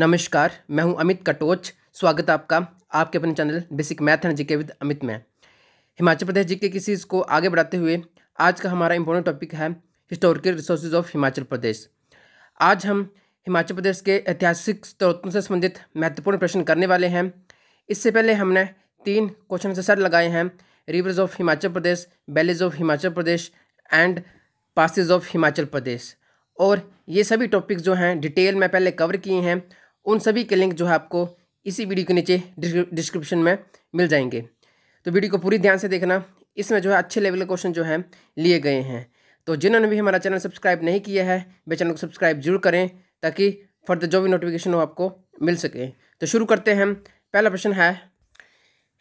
नमस्कार मैं हूं अमित कटोच स्वागत है आपका आपके अपने channel basic math and GK with Amit में हिमाचल प्रदेश जीके की सीरीज को आगे बढ़ाते हुए आज का हमारा इंपॉर्टेंट टॉपिक है historical resources of Himachal Pradesh आज हम हिमाचल प्रदेश के ऐतिहासिक स्रोतों से संबंधित महत्वपूर्ण प्रश्न करने वाले हैं इससे पहले हमने तीन क्वेश्चन से सर लगाए हैं rivers of Himachal Pradesh valleys of Himachal Pradesh and passes of Himachal Pradesh और ये सभी टॉपिक जो हैं डिटेल में पहले कवर किए हैं उन सभी के लिंक जो है आपको इसी वीडियो के नीचे डिस्क्रिप्शन में मिल जाएंगे तो वीडियो को पूरी ध्यान से देखना इसमें जो है अच्छे लेवल के क्वेश्चन जो है लिए गए हैं तो जिन्होंने भी हमारा चैनल सब्सक्राइब नहीं किया है वे चैनल को सब्सक्राइब जरूर करें ताकि फर्दर जो भी नोटिफिकेशन हो आपको मिल सके तो शुरू करते हैं पहला प्रश्न है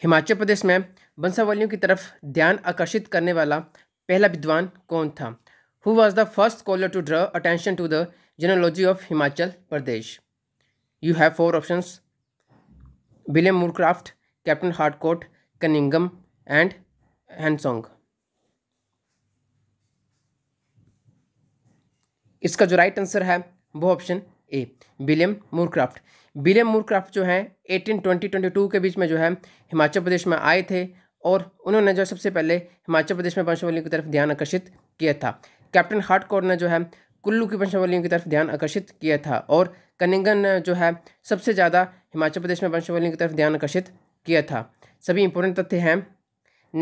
हिमाचल प्रदेश में वंशावलियों की तरफ ध्यान आकर्षित करने वाला पहला विद्वान कौन था who was the first scholar to draw attention to the genealogy of Himachal Pradesh you have four option William Moorcroft Captain Harcourt Cunningham and हैंडसोंग इसका जो राइट आंसर है वो option A William Moorcroft William Moorcroft जो है ट्वेंटी ट्वेंटी 22 के बीच में जो है हिमाचल प्रदेश में आए थे और उन्होंने जो सबसे पहले हिमाचल प्रदेश में वंशावली की तरफ ध्यान आकर्षित किया था कैप्टन हार्टकोर ने जो है कुल्लू की वंशावलियों की तरफ ध्यान आकर्षित किया था और कनिंगन जो है सबसे ज़्यादा हिमाचल प्रदेश में वंशावलियों की तरफ ध्यान आकर्षित किया था सभी इंपॉर्टेंट तथ्य हैं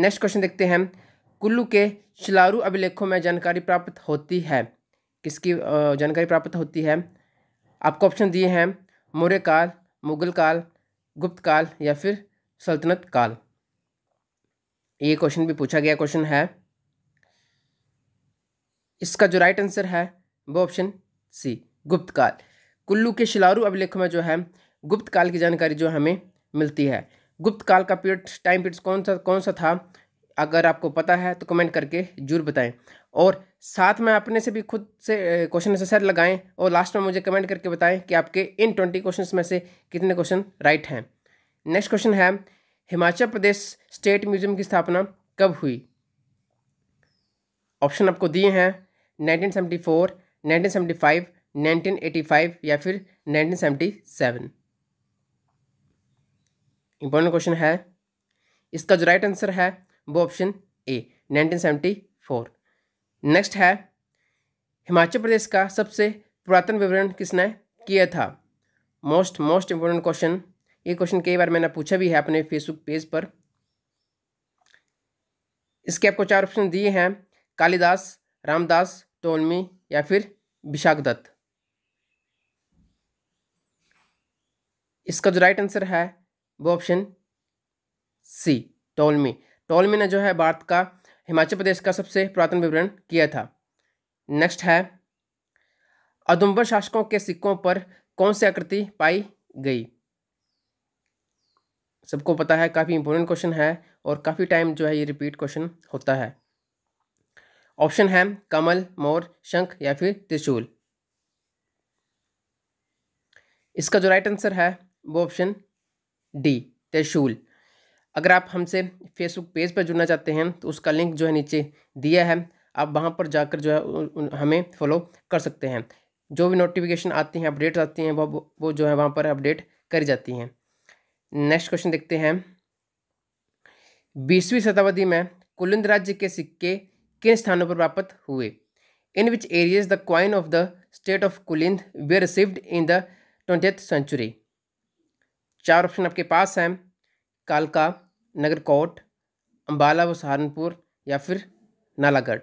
नेक्स्ट क्वेश्चन देखते हैं कुल्लू के शिलारू अभिलेखों में जानकारी प्राप्त होती है किसकी जानकारी प्राप्त होती है आपको ऑप्शन दिए हैं मौर्य काल मुगल काल गुप्त काल या फिर सल्तनत काल ये क्वेश्चन भी पूछा गया क्वेश्चन है इसका जो राइट आंसर है वो ऑप्शन सी गुप्त काल कुल्लू के शिलारू अभिलेख में जो है गुप्त काल की जानकारी जो हमें मिलती है गुप्त काल का पीरियड टाइम पीरियड कौन सा कौन सा था अगर आपको पता है तो कमेंट करके जरूर बताएं और साथ में अपने से भी खुद से क्वेश्चन सर लगाएं और लास्ट में मुझे कमेंट करके बताएं कि आपके इन ट्वेंटी क्वेश्चंस में से कितने क्वेश्चन राइट हैं नेक्स्ट क्वेश्चन है हिमाचल प्रदेश स्टेट म्यूजियम की स्थापना कब हुई ऑप्शन आपको दिए हैं नाइनटीन सेवेंटी फोर 1975, 1985 या फिर 1977 इंपॉर्टेंट क्वेश्चन है इसका जो राइट right आंसर है वो ऑप्शन ए 1974 नेक्स्ट है हिमाचल प्रदेश का सबसे पुरातन विवरण किसने किया था मोस्ट मोस्ट इंपॉर्टेंट क्वेश्चन ये क्वेश्चन कई बार मैंने पूछा भी है अपने फेसबुक पेज पर इसके आपको चार ऑप्शन दिए हैं कालिदास रामदास टोलमी या फिर विशाख दत्त इसका जो राइट आंसर है वो ऑप्शन सी टोलमी टोलमी ने जो है भारत का हिमाचल प्रदेश का सबसे पुरातन विवरण किया था नेक्स्ट है अदुम्बर शासकों के सिक्कों पर कौन सी आकृति पाई गई सबको पता है काफ़ी इंपॉर्टेंट क्वेश्चन है और काफ़ी टाइम जो है ये रिपीट क्वेश्चन होता है ऑप्शन है कमल मोर शंख या फिर त्रिशूल इसका जो राइट आंसर है वो ऑप्शन डी त्रिशूल अगर आप हमसे फेसबुक पेज पर जुड़ना चाहते हैं तो उसका लिंक जो है नीचे दिया है आप वहां पर जाकर जो है हमें फॉलो कर सकते हैं जो भी नोटिफिकेशन आती हैं अपडेट आती हैं वो वो जो है वहाँ पर अपडेट करी जाती हैं नेक्स्ट क्वेश्चन देखते हैं बीसवीं शताब्दी में कुलिंद राज्य के सिक्के किन स्थानों पर प्राप्त हुए in which areas the coin of the state of Kulinda were received in the twentieth century चार ऑप्शन आपके पास हैं कालका नगरकोट अम्बाला व सहारनपुर या फिर नालागढ़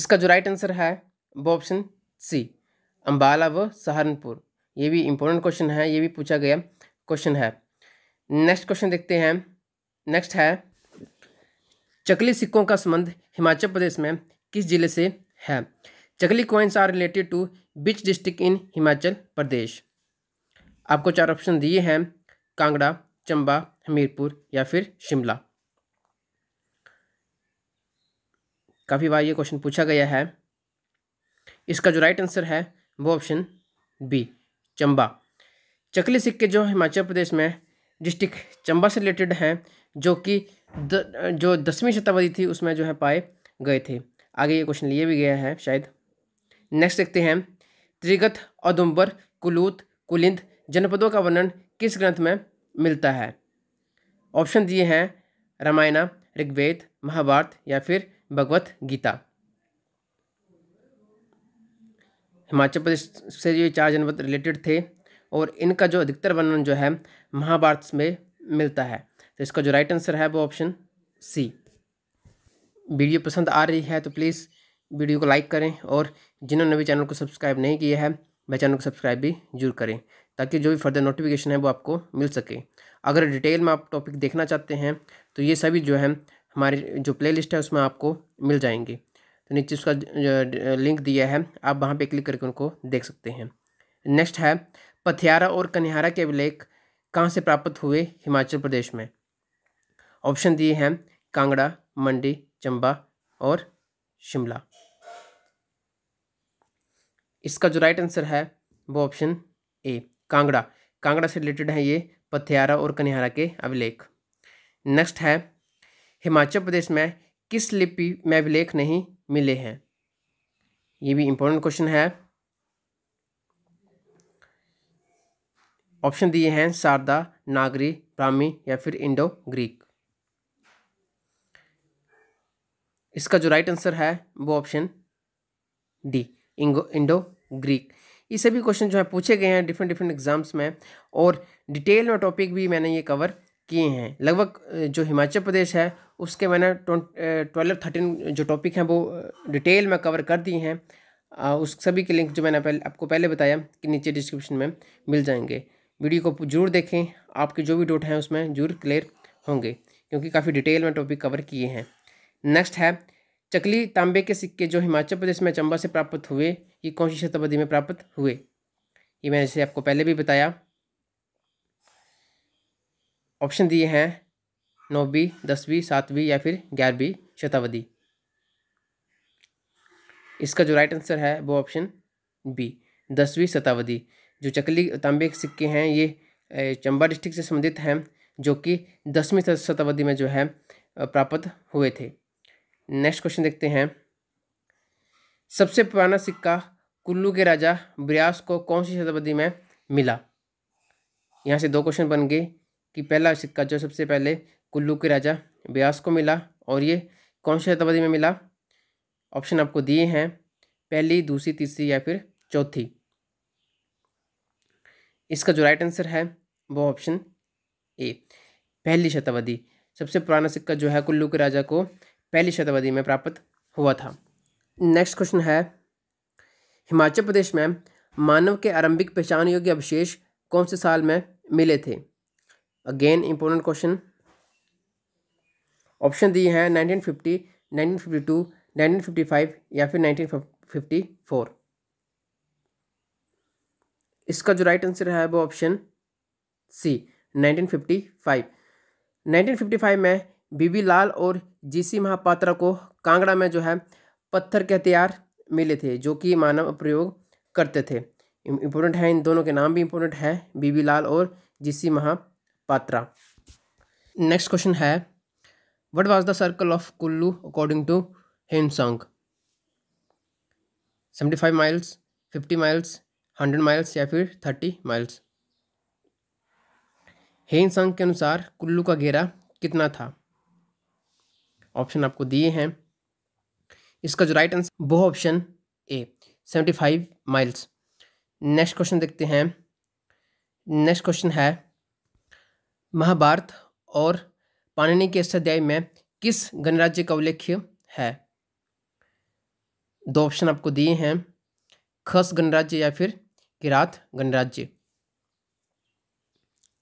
इसका जो राइट आंसर है वो ऑप्शन सी अम्बाला व सहारनपुर ये भी इम्पोर्टेंट क्वेश्चन है ये भी पूछा गया क्वेश्चन है नेक्स्ट क्वेश्चन देखते हैं नेक्स्ट है चकली सिक्कों का संबंध हिमाचल प्रदेश में किस जिले से है Chakli coins are related to which district in Himachal Pradesh आपको चार ऑप्शन दिए हैं कांगड़ा चंबा हमीरपुर या फिर शिमला काफ़ी बार ये क्वेश्चन पूछा गया है इसका जो राइट आंसर है वो ऑप्शन बी चंबा चकली सिक्के जो हिमाचल प्रदेश में डिस्ट्रिक्ट चंबा से रिलेटेड हैं जो कि द, जो दसवीं शताब्दी थी उसमें जो है पाए गए थे आगे ये क्वेश्चन लिए भी गया है शायद नेक्स्ट देखते हैं त्रिगत औदुम्बर कुलूत कुलिंद जनपदों का वर्णन किस ग्रंथ में मिलता है ऑप्शन दिए हैं रामायण ऋग्वेद महाभारत या फिर भगवत गीता हिमाचल प्रदेश से ये चार जनपद रिलेटेड थे और इनका जो अधिकतर वर्णन जो है महाभारत में मिलता है तो इसका जो राइट आंसर है वो ऑप्शन सी वीडियो पसंद आ रही है तो प्लीज़ वीडियो को लाइक करें और जिन्होंने भी चैनल को सब्सक्राइब नहीं किया है वह चैनल को सब्सक्राइब भी जरूर करें ताकि जो भी फर्दर नोटिफिकेशन है वो आपको मिल सके अगर डिटेल में आप टॉपिक देखना चाहते हैं तो ये सभी जो है हमारी जो प्लेलिस्ट है उसमें आपको मिल जाएंगे तो नीचे उसका लिंक दिया है आप वहाँ पे क्लिक करके उनको देख सकते हैं नेक्स्ट है पथियारा और कन्हारा के अभिलेख कहाँ से प्राप्त हुए हिमाचल प्रदेश में ऑप्शन दिए हैं कांगड़ा मंडी चंबा और शिमला इसका जो राइट आंसर है वो ऑप्शन ए कांगड़ा कांगड़ा से रिलेटेड है ये पथियारा और कन्हारा के अभिलेख नेक्स्ट है हिमाचल प्रदेश में किस लिपि में अभिलेख नहीं मिले हैं ये भी इंपॉर्टेंट क्वेश्चन है ऑप्शन दिए हैं शारदा नागरी ब्राह्मी या फिर इंडो ग्रीक इसका जो राइट आंसर है वो ऑप्शन डी इंगो इंडो ग्रीक ये सभी क्वेश्चन जो है पूछे गए हैं डिफरेंट डिफरेंट एग्जाम्स में और डिटेल में टॉपिक भी मैंने ये कवर किए हैं लगभग जो हिमाचल प्रदेश है उसके मैंने ट्वेल्व थर्टीन जो टॉपिक हैं वो डिटेल में कवर कर दिए हैं उस सभी के लिंक जो मैंने पहले आपको पहले बताया कि नीचे डिस्क्रिप्शन में मिल जाएंगे वीडियो को जरूर देखें आपके जो भी डोट हैं उसमें जरूर क्लियर होंगे क्योंकि काफ़ी डिटेल में टॉपिक कवर किए हैं नेक्स्ट है चकली तांबे के सिक्के जो हिमाचल प्रदेश में चंबा से प्राप्त हुए ये कौन सी शताब्दी में प्राप्त हुए ये मैंने इसे आपको पहले भी बताया ऑप्शन दिए हैं नौवीं दसवीं सातवीं या फिर ग्यारहवीं शताब्दी इसका जो राइट आंसर है वो ऑप्शन बी दसवीं शताब्दी जो चकली तांबे के सिक्के हैं ये चंबा डिस्ट्रिक्ट से संबंधित हैं जो कि दसवीं शताब्दी में जो है प्राप्त हुए थे नेक्स्ट क्वेश्चन देखते हैं सबसे पुराना सिक्का कुल्लू के राजा ब्रियास को कौन सी शताब्दी में मिला यहाँ से दो क्वेश्चन बन गए कि पहला सिक्का जो सबसे पहले कुल्लू के राजा ब्यास को मिला और ये कौन सी शताब्दी में मिला ऑप्शन आपको दिए हैं पहली दूसरी तीसरी या फिर चौथी इसका जो राइट आंसर है वो ऑप्शन ए पहली शताब्दी सबसे पुराना सिक्का जो है कुल्लू के राजा को पहली शताब्दी में प्राप्त हुआ था नेक्स्ट क्वेश्चन है हिमाचल प्रदेश में मानव के आरंभिक पहचान योग्य अवशेष कौन से साल में मिले थे अगेन इंपॉर्टेंट क्वेश्चन ऑप्शन दिए हैं 1950, 1952, 1955 या फिर 1954 इसका जो राइट आंसर है वो ऑप्शन सी 1955 1955 में बीबी लाल और जीसी महापात्रा को कांगड़ा में जो है पत्थर के हथियार मिले थे जो कि मानव प्रयोग करते थे इम्पोर्टेंट है इन दोनों के नाम भी इम्पोर्टेंट है बीबी लाल और जीसी महापात्रा नेक्स्ट क्वेश्चन है what was the circle of Kullu according to Hiuen Tsang seventy five miles fifty miles hundred miles या फिर थर्टी माइल्स हेन संघ के अनुसार कुल्लू का घेरा कितना था ऑप्शन आपको दिए हैं इसका जो राइट आंसर वो option A seventy five miles next question देखते हैं नेक्स्ट क्वेश्चन है महाभारत और पाणिनि के अध्याय में किस गणराज्य का उल्लेख है दो ऑप्शन आपको दिए हैं खस गणराज्य या फिर किरात गणराज्य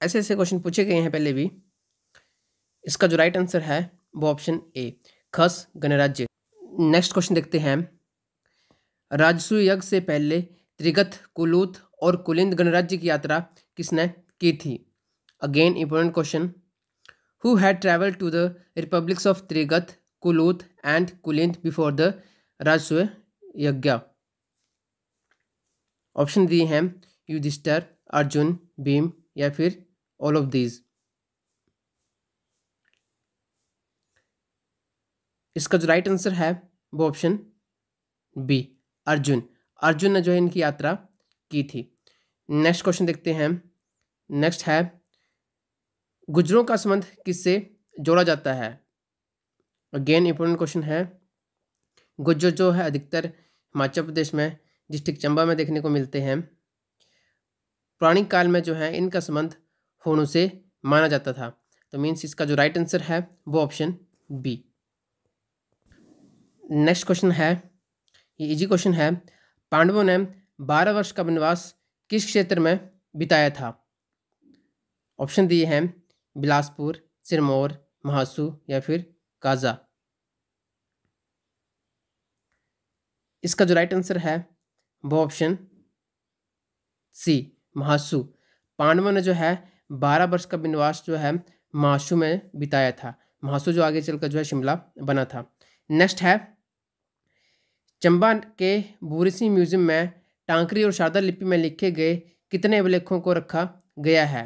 ऐसे ऐसे क्वेश्चन पूछे गए हैं पहले भी इसका जो राइट आंसर है वो ऑप्शन ए खस गणराज्य नेक्स्ट क्वेश्चन देखते हैं राजसू यज्ञ से पहले त्रिगत कुलूत और कुलिंद गणराज्य की यात्रा किसने की थी again important question who had travel to the republics of Trigarta Kuluta and Kulinda before the Rajasuya yagya option दिए हैं युधिष्ठर अर्जुन भीम या फिर ऑल ऑफ दीज इसका जो राइट आंसर है वो ऑप्शन बी अर्जुन अर्जुन ने जो है इनकी यात्रा की थी नेक्स्ट क्वेश्चन देखते हैं नेक्स्ट है गुजरों का संबंध किससे जोड़ा जाता है अगेन इंपॉर्टेंट क्वेश्चन है गुज्जर जो है अधिकतर हिमाचल प्रदेश में डिस्ट्रिक्ट चंबा में देखने को मिलते हैं पौराणिक काल में जो है इनका संबंध होनों से माना जाता था तो मीन्स इसका जो राइट आंसर है वो ऑप्शन बी नेक्स्ट क्वेश्चन है ये इजी क्वेश्चन है पांडवों ने बारह वर्ष का वनवास किस क्षेत्र में बिताया था ऑप्शन दिए हैं बिलासपुर सिरमौर महासू या फिर काजा इसका जो राइट आंसर है वो ऑप्शन सी महासू पांडवों ने जो है बारह वर्ष का वनवास जो है महासू में बिताया था महासू जो आगे चलकर जो है शिमला बना था नेक्स्ट है चंबा के बूरसी म्यूज़ियम में टांकरी और शारदा लिपि में लिखे गए कितने अभिलेखों को रखा गया है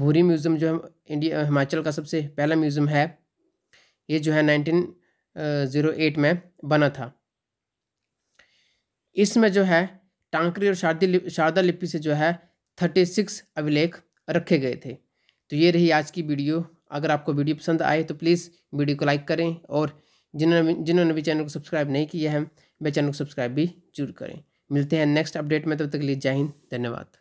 भूरी म्यूज़ियम जो है इंडिया हिमाचल का सबसे पहला म्यूज़ियम है ये जो है नाइनटीन ज़ीरो एट में बना था इसमें जो है टांकरी और शारदी लिप, शारदा लिपि से जो है थर्टी सिक्स अभिलेख रखे गए थे तो ये रही आज की वीडियो अगर आपको वीडियो पसंद आए तो प्लीज़ वीडियो को लाइक करें और जिन्होंने जिन्होंने भी चैनल को सब्सक्राइब नहीं किया है वे चैनल को सब्सक्राइब भी जरूर करें मिलते हैं नेक्स्ट अपडेट में तब तक के लिए जय हिंद धन्यवाद